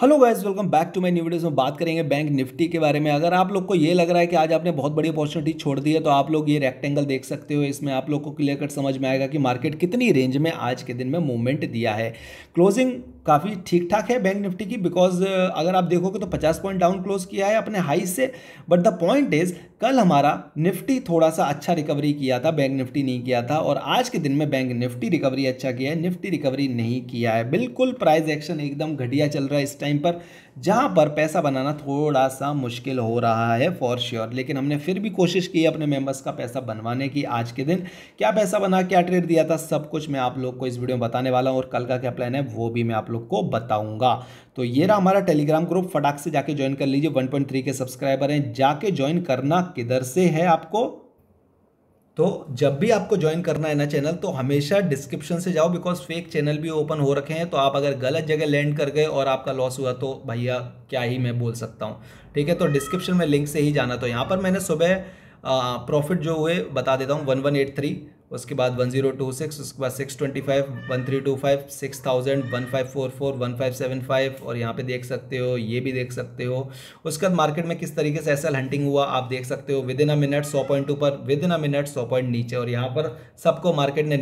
Hello guys welcome back to my new videos में बात करेंगे बैंक निफ्टी के बारे में अगर आप लोग को ये लग रहा है कि आज आपने बहुत बड़ी अपॉर्चुनिटी छोड़ दी है तो आप लोग ये रेक्टेंगल देख सकते हो इसमें आप लोग को क्लियर कट समझ में आएगा कि मार्केट कितनी रेंज में आज के दिन में मूवमेंट दिया है क्लोजिंग काफ़ी ठीक ठाक है बैंक निफ्टी की बिकॉज uh, अगर आप देखोगे तो 50 पॉइंट डाउन क्लोज किया है अपने हाई से बट द पॉइंट इज कल हमारा निफ्टी थोड़ा सा अच्छा रिकवरी किया था बैंक निफ्टी नहीं किया था और आज के दिन में बैंक निफ्टी रिकवरी अच्छा किया है निफ्टी रिकवरी नहीं किया है बिल्कुल प्राइस एक्शन एकदम घटिया चल रहा है इस टाइम पर जहाँ पर पैसा बनाना थोड़ा सा मुश्किल हो रहा है फॉर श्योर sure. लेकिन हमने फिर भी कोशिश की अपने मेम्बर्स का पैसा बनवाने की आज के दिन क्या पैसा बना क्या ट्रेड दिया था सब कुछ मैं आप लोग को इस वीडियो में बताने वाला हूँ और कल का क्या प्लान है वो भी मैं आप लोग लोग को बताऊंगा तो ये रहा हमारा टेलीग्राम ग्रुप फटाक से जाके ज्वाइन कर लीजिए 1.3 के सब्सक्राइबर हैं जाके ज्वाइन करना किधर से है आपको तो जब भी आपको ज्वाइन करना है ना चैनल तो हमेशा डिस्क्रिप्शन से जाओ बिकॉज फेक चैनल भी ओपन हो रखे हैं तो आप अगर गलत जगह लैंड कर गए और आपका लॉस हुआ तो भैया क्या ही मैं बोल सकता हूँ ठीक है तो डिस्क्रिप्शन में लिंक से ही जाना तो यहाँ पर मैंने सुबह प्रॉफिट जो हुए बता देता हूँ वन वन एट थ्री उसके बाद वन ज़ीरो टू सिक्स उसके बाद six twenty five one three two five six thousand one five four four one five seven five और यहाँ पे देख सकते हो ये भी देख सकते हो उसके बाद मार्केट में किस तरीके से एसएल हंटिंग हुआ आप देख सकते हो विद इन अ मिनट सौ पॉइंट ऊपर विद इन अ मिनट सौ पॉइंट नीचे और यहाँ पर सबको मार्केट ने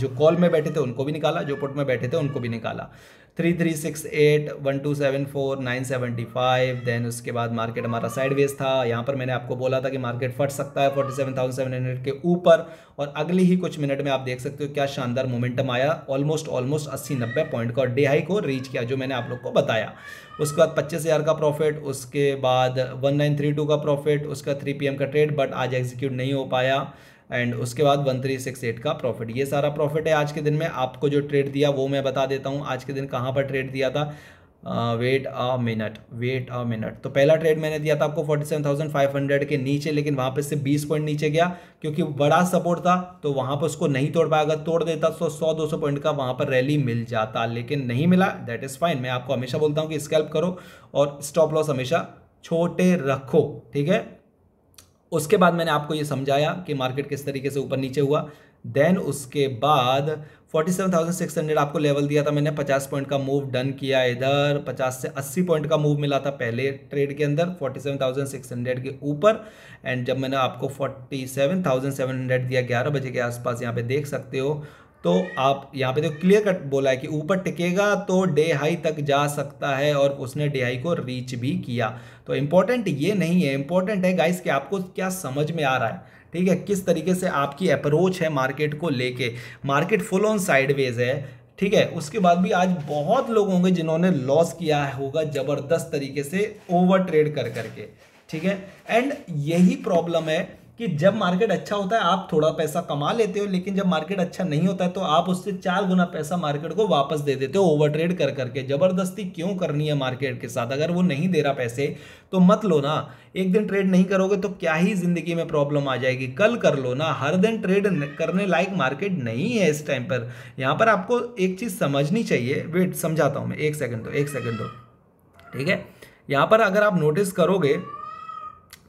जो कॉल में बैठे थे उनको भी निकाला जो पुट में बैठे थे उनको भी निकाला three three six eight one two seven four nine seventy five then उसके बाद मार्केट हमारा साइडवेज था यहाँ पर मैंने आपको बोला था कि मार्केट फट सकता है forty seven thousand seven hundred के ऊपर और अगली ही कुछ मिनट में आप देख सकते हो क्या शानदार मोमेंटम आया ऑलमोस्ट ऑलमोस्ट अस्सी नब्बे पॉइंट का और डे हाई को रीच किया जो मैंने आप लोग को बताया उसके बाद पच्चीस हज़ार का प्रॉफिट उसके बाद वन नाइन थ्री टू का प्रॉफिट उसका थ्री पी एम का ट्रेड बट आज एग्जीक्यूट नहीं हो पाया एंड उसके बाद वन थ्री सिक्स एट का प्रॉफिट ये सारा प्रॉफिट है आज के दिन में आपको जो ट्रेड दिया वो मैं बता देता हूँ आज के दिन कहाँ पर ट्रेड दिया था wait a minute wait a minute तो पहला ट्रेड मैंने दिया था आपको 47,500 के नीचे लेकिन वहाँ पे से 20 पॉइंट नीचे गया क्योंकि बड़ा सपोर्ट था तो वहाँ पर उसको नहीं तोड़ पाया अगर तोड़ देता तो 100 200 पॉइंट का वहाँ पर रैली मिल जाता लेकिन नहीं मिला दैट इज़ फाइन मैं आपको हमेशा बोलता हूँ कि स्कैल्प करो और स्टॉप लॉस हमेशा छोटे रखो ठीक है उसके बाद मैंने आपको ये समझाया कि मार्केट किस तरीके से ऊपर नीचे हुआ देन उसके बाद 47,600 आपको लेवल दिया था मैंने 50 पॉइंट का मूव डन किया इधर 50 से 80 पॉइंट का मूव मिला था पहले ट्रेड के अंदर 47,600 के ऊपर एंड जब मैंने आपको 47,700 दिया 11 बजे के आसपास यहाँ पे देख सकते हो तो आप यहाँ पे तो क्लियर कट बोला है कि ऊपर टिकेगा तो डे हाई तक जा सकता है और उसने डे हाई को रीच भी किया तो इम्पॉर्टेंट ये नहीं है इम्पोर्टेंट है गाइस कि आपको क्या समझ में आ रहा है ठीक है किस तरीके से आपकी अप्रोच है मार्केट को लेके मार्केट फुल ऑन साइडवेज है ठीक है उसके बाद भी आज बहुत लोग होंगे जिन्होंने लॉस किया होगा ज़बरदस्त तरीके से ओवर ट्रेड कर करके ठीक है एंड यही प्रॉब्लम है कि जब मार्केट अच्छा होता है आप थोड़ा पैसा कमा लेते हो लेकिन जब मार्केट अच्छा नहीं होता है तो आप उससे चार गुना पैसा मार्केट को वापस दे देते हो ओवर ट्रेड कर करके ज़बरदस्ती क्यों करनी है मार्केट के साथ अगर वो नहीं दे रहा पैसे तो मत लो ना एक दिन ट्रेड नहीं करोगे तो क्या ही ज़िंदगी में प्रॉब्लम आ जाएगी कल कर लो ना हर दिन ट्रेड करने लायक मार्केट नहीं है इस टाइम पर यहाँ पर आपको एक चीज़ समझनी चाहिए वेट समझाता हूँ मैं एक सेकेंड दो एक सेकेंड दो ठीक है यहाँ पर अगर आप नोटिस करोगे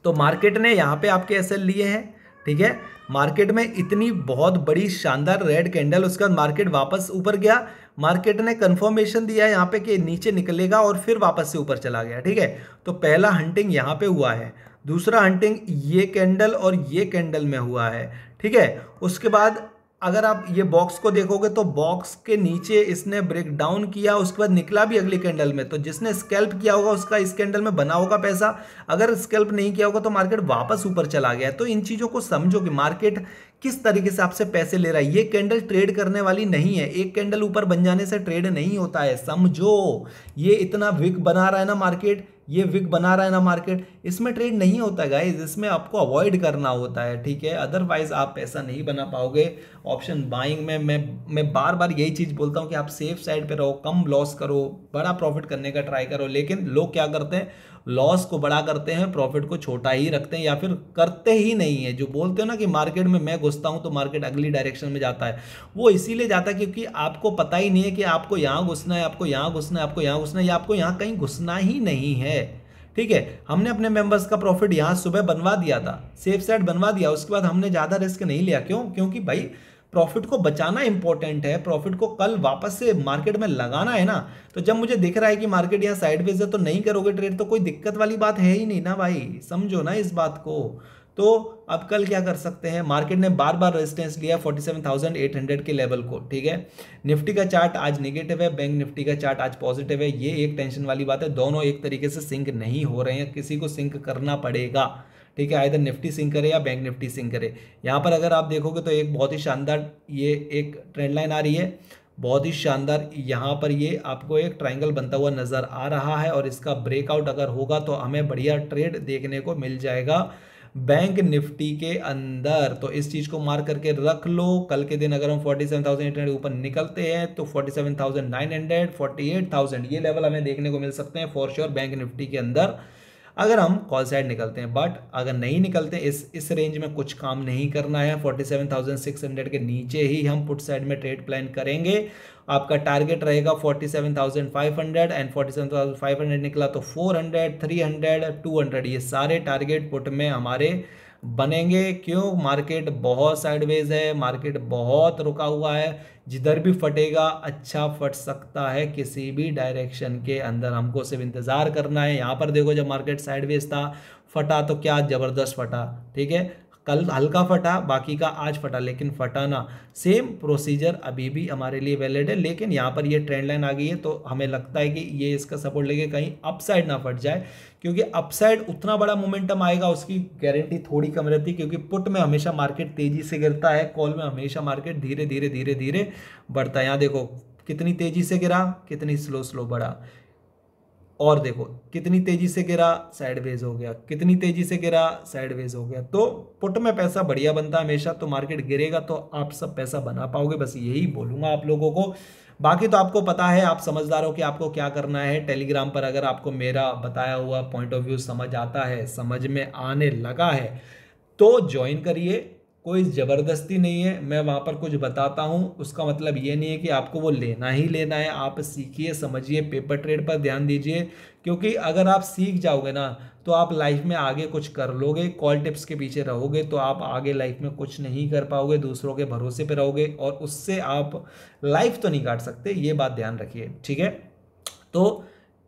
तो मार्केट ने यहाँ पे आपके एस लिए हैं ठीक है मार्केट में इतनी बहुत बड़ी शानदार रेड कैंडल उसके बाद मार्केट वापस ऊपर गया मार्केट ने कंफर्मेशन दिया है यहाँ पे कि नीचे निकलेगा और फिर वापस से ऊपर चला गया ठीक है तो पहला हंटिंग यहाँ पे हुआ है दूसरा हंटिंग ये कैंडल और ये कैंडल में हुआ है ठीक है उसके बाद अगर आप ये बॉक्स को देखोगे तो बॉक्स के नीचे इसने ब्रेक डाउन किया उसके बाद निकला भी अगले कैंडल में तो जिसने स्कैल्प किया होगा उसका इस कैंडल में बना होगा पैसा अगर स्कैल्प नहीं किया होगा तो मार्केट वापस ऊपर चला गया तो इन चीज़ों को समझो कि मार्केट किस तरीके से आपसे पैसे ले रहा है ये कैंडल ट्रेड करने वाली नहीं है एक कैंडल ऊपर बन जाने से ट्रेड नहीं होता है समझो ये इतना विक बना रहा है ना मार्केट ये विग बना रहा है ना मार्केट इसमें ट्रेड नहीं होता गाइज इसमें आपको अवॉइड करना होता है ठीक है अदरवाइज आप पैसा नहीं बना पाओगे ऑप्शन बाइंग में मैं मैं बार बार यही चीज़ बोलता हूँ कि आप सेफ साइड पर रहो कम लॉस करो बड़ा प्रॉफिट करने का ट्राई करो लेकिन लोग क्या करते हैं लॉस को बड़ा करते हैं प्रॉफिट को छोटा ही रखते हैं या फिर करते ही नहीं है जो बोलते हो ना कि मार्केट में मैं घुसता हूं तो मार्केट अगली डायरेक्शन में जाता है वो इसीलिए जाता है क्योंकि आपको पता ही नहीं है कि आपको यहाँ घुसना है आपको यहाँ घुसना है आपको यहाँ घुसना है या आपको यहाँ कहीं घुसना ही नहीं है ठीक है हमने अपने मेंबर्स का प्रॉफिट यहाँ सुबह बनवा दिया था सेफ साइड बनवा दिया उसके बाद हमने ज़्यादा रिस्क नहीं लिया क्यों क्योंकि भाई प्रॉफिट को बचाना इंपॉर्टेंट है प्रॉफिट को कल वापस से मार्केट में लगाना है ना तो जब मुझे दिख रहा है कि मार्केट यहाँ साइडवेज है तो नहीं करोगे ट्रेड तो कोई दिक्कत वाली बात है ही नहीं ना भाई समझो ना इस बात को तो अब कल क्या कर सकते हैं मार्केट ने बार बार रेजिस्टेंस लिया 47,800 के लेवल को ठीक है निफ्टी का चार्ट आज नेगेटिव है बैंक निफ्टी का चार्ट आज पॉजिटिव है ये एक टेंशन वाली बात है दोनों एक तरीके से सिंक नहीं हो रहे हैं किसी को सिंक करना पड़ेगा ठीक है आइधर निफ्टी सिंह करे या बैंक निफ्टी सिंह करे यहाँ पर अगर आप देखोगे तो एक बहुत ही शानदार ये एक ट्रेंड लाइन आ रही है बहुत ही शानदार यहाँ पर ये आपको एक ट्रायंगल बनता हुआ नज़र आ रहा है और इसका ब्रेकआउट अगर होगा तो हमें बढ़िया ट्रेड देखने को मिल जाएगा बैंक निफ्टी के अंदर तो इस चीज़ को मार करके रख लो कल के दिन अगर हम 47,800 ऊपर निकलते हैं तो 47,900 48,000 ये लेवल हमें देखने को मिल सकते हैं फॉर श्योर बैंक निफ्टी के अंदर अगर हम कॉल साइड निकलते हैं बट अगर नहीं निकलते इस इस रेंज में कुछ काम नहीं करना है 47,600 के नीचे ही हम पुट साइड में ट्रेड प्लान करेंगे आपका टारगेट रहेगा 47,500 एंड 47,500 निकला तो 400, 300, 200 ये सारे टारगेट पुट में हमारे बनेंगे क्यों मार्केट बहुत साइडवेज है मार्केट बहुत रुका हुआ है जिधर भी फटेगा अच्छा फट सकता है किसी भी डायरेक्शन के अंदर हमको सिर्फ इंतज़ार करना है यहाँ पर देखो जब मार्केट साइडवेज था फटा तो क्या ज़बरदस्त फटा ठीक है कल हल्का फटा बाकी का आज फटा लेकिन फटाना सेम प्रोसीजर अभी भी हमारे लिए वैलिड है लेकिन यहाँ पर ये ट्रेंड लाइन आ गई है तो हमें लगता है कि ये इसका सपोर्ट लेके कहीं अपसाइड ना फट जाए क्योंकि अपसाइड उतना बड़ा मोमेंटम आएगा उसकी गारंटी थोड़ी कम रहती है क्योंकि पुट में हमेशा मार्केट तेजी से गिरता है कॉल में हमेशा मार्केट धीरे धीरे धीरे धीरे बढ़ता है यहाँ देखो कितनी तेजी से गिरा कितनी स्लो स्लो बढ़ा और देखो कितनी तेजी से गिरा साइडवेज हो गया कितनी तेजी से गिरा साइडवेज हो गया तो पुट में पैसा बढ़िया बनता है हमेशा तो मार्केट गिरेगा तो आप सब पैसा बना पाओगे बस यही बोलूँगा आप लोगों को बाकी तो आपको पता है आप समझदार हो कि आपको क्या करना है टेलीग्राम पर अगर आपको मेरा बताया हुआ पॉइंट ऑफ व्यू समझ आता है समझ में आने लगा है तो ज्वाइन करिए कोई ज़बरदस्ती नहीं है मैं वहाँ पर कुछ बताता हूँ उसका मतलब ये नहीं है कि आपको वो लेना ही लेना है आप सीखिए समझिए पेपर ट्रेड पर ध्यान दीजिए क्योंकि अगर आप सीख जाओगे ना तो आप लाइफ में आगे कुछ कर लोगे कॉल टिप्स के पीछे रहोगे तो आप आगे लाइफ में कुछ नहीं कर पाओगे दूसरों के भरोसे पर रहोगे और उससे आप लाइफ तो नहीं काट सकते ये बात ध्यान रखिए ठीक है तो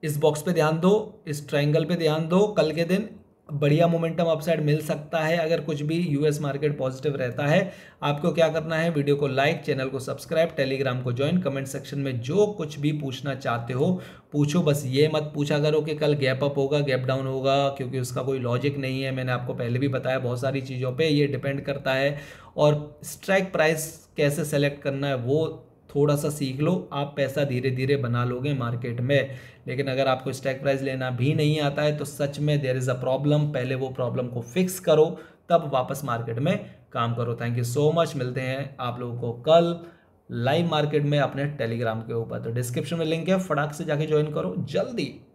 इस बॉक्स पे ध्यान दो इस ट्रायंगल पे ध्यान दो कल के दिन बढ़िया मोमेंटम अपसाइड मिल सकता है अगर कुछ भी यूएस मार्केट पॉजिटिव रहता है आपको क्या करना है वीडियो को लाइक चैनल को सब्सक्राइब टेलीग्राम को ज्वाइन कमेंट सेक्शन में जो कुछ भी पूछना चाहते हो पूछो बस ये मत पूछा करो कि कल गैप अप होगा गैप डाउन होगा क्योंकि उसका कोई लॉजिक नहीं है मैंने आपको पहले भी बताया बहुत सारी चीज़ों पर ये डिपेंड करता है और स्ट्राइक प्राइस कैसे सेलेक्ट करना है वो थोड़ा सा सीख लो आप पैसा धीरे धीरे बना लोगे मार्केट में लेकिन अगर आपको स्टैक प्राइस लेना भी नहीं आता है तो सच में देर इज़ अ प्रॉब्लम पहले वो प्रॉब्लम को फिक्स करो तब वापस मार्केट में काम करो थैंक यू सो मच मिलते हैं आप लोगों को कल लाइव मार्केट में अपने टेलीग्राम के ऊपर तो डिस्क्रिप्शन में लिंक है फटाक से जाके ज्वाइन करो जल्दी